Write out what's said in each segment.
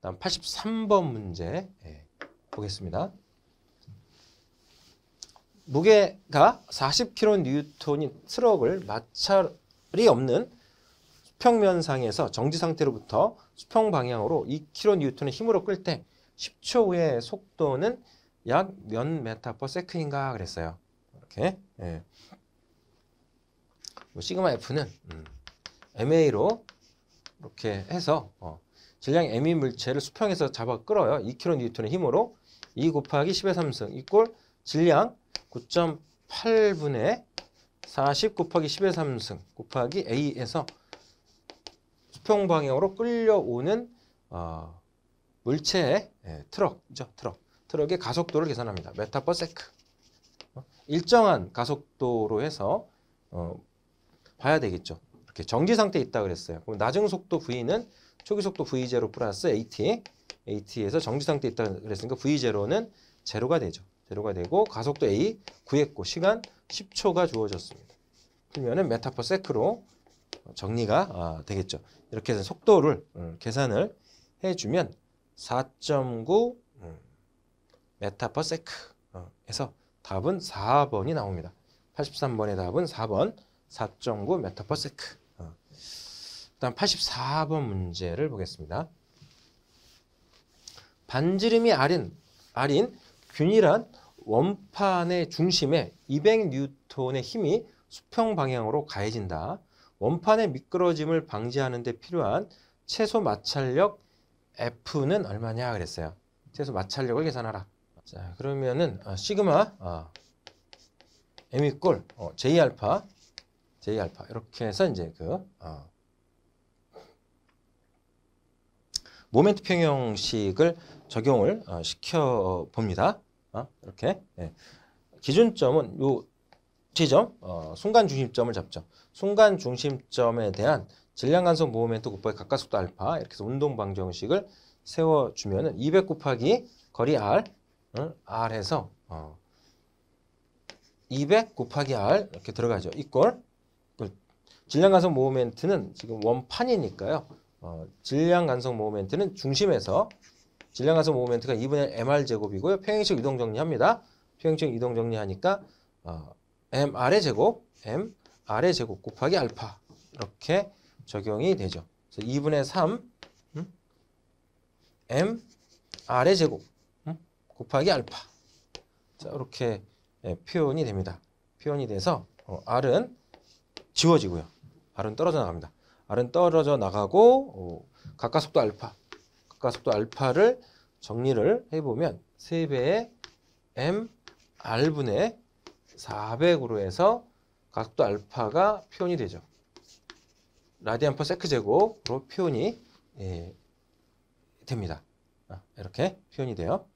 다음 83번 문제 예, 보겠습니다. 무게가 40kN이 트럭을 마찰이 없는 수평면상에서 정지 상태로부터 수평 방향으로 2kN의 힘으로 끌 때 10초 후에 속도는 약몇 메타 퍼 세크인가 그랬어요. 이렇게 예. 뭐 시그마 F는 음, MA로 이렇게 해서 어, 질량 M인 물체를 수평에서 잡아 끌어요. 2kN의 힘으로 2 e 곱하기 10의 3승 이꼴 질량 9.8분의 40 곱하기 10의 3승 곱하기 A에서 수평 방향으로 끌려오는 어, 물체의 예, 트럭이죠. 트럭. 트럭의 가속도를 계산합니다. 메타 퍼 세크. 어, 일정한 가속도로 해서 어, 봐야 되겠죠. 이렇게 정지 상태에 있다 그랬어요. 그럼 낮은 속도 V는 초기속도 V0 플러스 AT, AT에서 정지상태에 있다 그랬으니까 V0는 제로가 되죠. 제로가 되고 가속도 A 구했고 시간 10초가 주어졌습니다. 그러면은 메타퍼 세크로 정리가 아, 되겠죠. 이렇게 해서 속도를 어, 계산을 해주면 4.9 메타퍼 세크에서 답은 4번이 나옵니다. 83번의 답은 4번 4.9 메타퍼 세크. 그다음 84번 문제를 보겠습니다. 반지름이 아린 아린 균일한 원판의 중심에 2 0 0뉴의 힘이 수평 방향으로 가해진다. 원판의 미끄러짐을 방지하는 데 필요한 최소 마찰력 F는 얼마냐 그랬어요. 최소 마찰력을 계산하라. 자, 그러면은 어, 시그마 어, M 이꼴 어, J 알파 J 알파 이렇게 해서 이제 그 어, 모멘트 평형식을 적용을 어, 시켜 봅니다. 어? 이렇게 예. 기준점은 요 지점, 어, 순간 중심점을 잡죠. 순간 중심점에 대한 질량 간섭 모멘트 곱하기 가까속도 알파 이렇게 해서 운동 방정식을 세워주면은 200 곱하기 거리 r 응? r 해서 어, 200 곱하기 r 이렇게 들어가죠. 이꼴 그 질량 간섭 모멘트는 지금 원판이니까요. 어, 질량 간성 모멘트는 중심에서 질량 간성 모멘트가 2분의 mr 제곱이고요. 평행식 이동 정리합니다. 평행식 이동 정리하니까 어, mr의 제곱, mr의 제곱 곱하기 알파 이렇게 적용이 되죠. 그래서 2분의 3 음? mr의 제곱 음? 곱하기 알파 자, 이렇게 예, 표현이 됩니다. 표현이 돼서 어, r은 지워지고요. r은 떨어져 나갑니다. R은 떨어져 나가고 어, 가까속도 알파, 가까속도 알파를 정리를 해보면 3배의 m r분의 400으로 해서 각도 알파가 표현이 되죠. 라디안 퍼 세크 제곱으로 표현이 예, 됩니다. 아, 이렇게 표현이 돼요.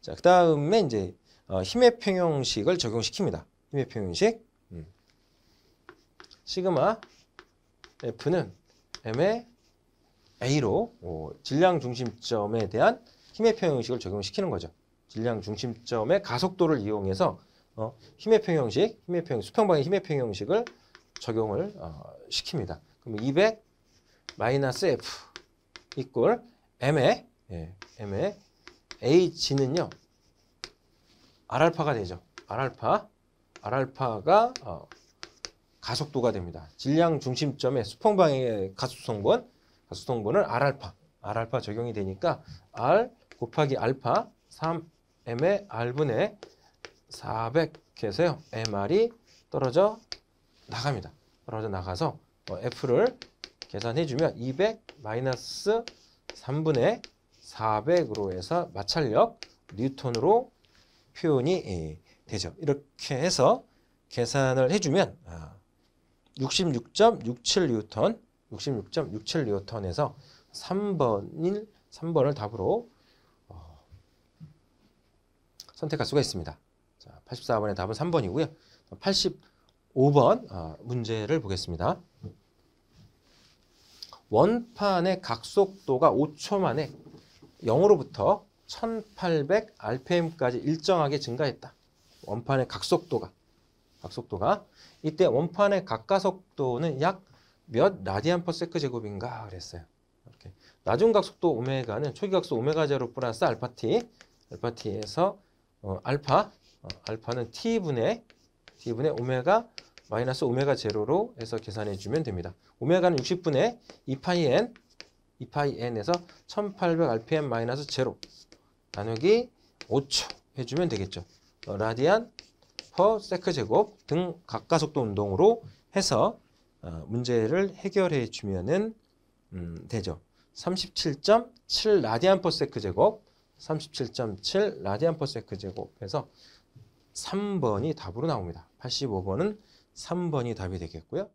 자, 그 다음에 이제 어, 힘의 평형식을 적용시킵니다. 힘의 평형식. 음. 시그마 F는 M의 A로 어, 질량 중심점에 대한 힘의 평형 식을 적용시키는 거죠. 질량 중심점의 가속도를 이용해서 어, 힘의 평형식, 힘의 평 수평방의 힘의 평형식을 적용을 어, 시킵니다. 그럼 200 마이너스 F 이꼴 M의 예, M의 H는요. R알파가 되죠. R알파. R알파가 어, 가속도가 됩니다. 질량 중심점의 수평방향의 가수성분, 가수성분은 R알파, R알파 적용이 되니까 R 곱하기 알파 3M의 R분의 400 해서요. MR이 떨어져 나갑니다. 떨어져 나가서 어, F를 계산해주면 200 마이너스 3분의 400으로 해서 마찰력 뉴턴으로 표현이 예, 되죠. 이렇게 해서 계산을 해주면 아, 66.67N, 66.67N에서 3번을 3번을 답으로 어, 선택할 수가 있습니다. 자, 84번의 답은 3번이고요. 85번 어, 문제를 보겠습니다. 원판의 각속도가 5초 만에 0으로부터 1800rpm까지 일정하게 증가했다. 원판의 각속도가 각속도가 이때 원판의 각가속도는 약 몇 라디안 퍼 세크 제곱인가 그랬어요. 이렇게 낮은 각속도 오메가는 초기 각속 오메가 제로 플러스 알파 t 알파 t에서 어, 알파 어, 알파는 t 분의 t 분의 오메가 마이너스 오메가 제로로 해서 계산해 주면 됩니다. 오메가는 60분의 2파이 n 2파이 n에서 1800 rpm 마이너스 제로 나누기 5초 해주면 되겠죠. 어, 라디안 p 세크 제곱 등 각가속도 운동으로 해서 어, 문제를 해결해 주면은 음, 되죠. 37.7 라디안 퍼 세크 제곱 37.7 라디안 퍼 세크 제곱해서 3번이 답으로 나옵니다. 85번은 3번이 답이 되겠고요.